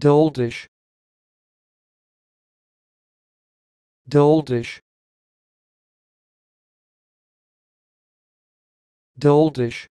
doldish doldish doldish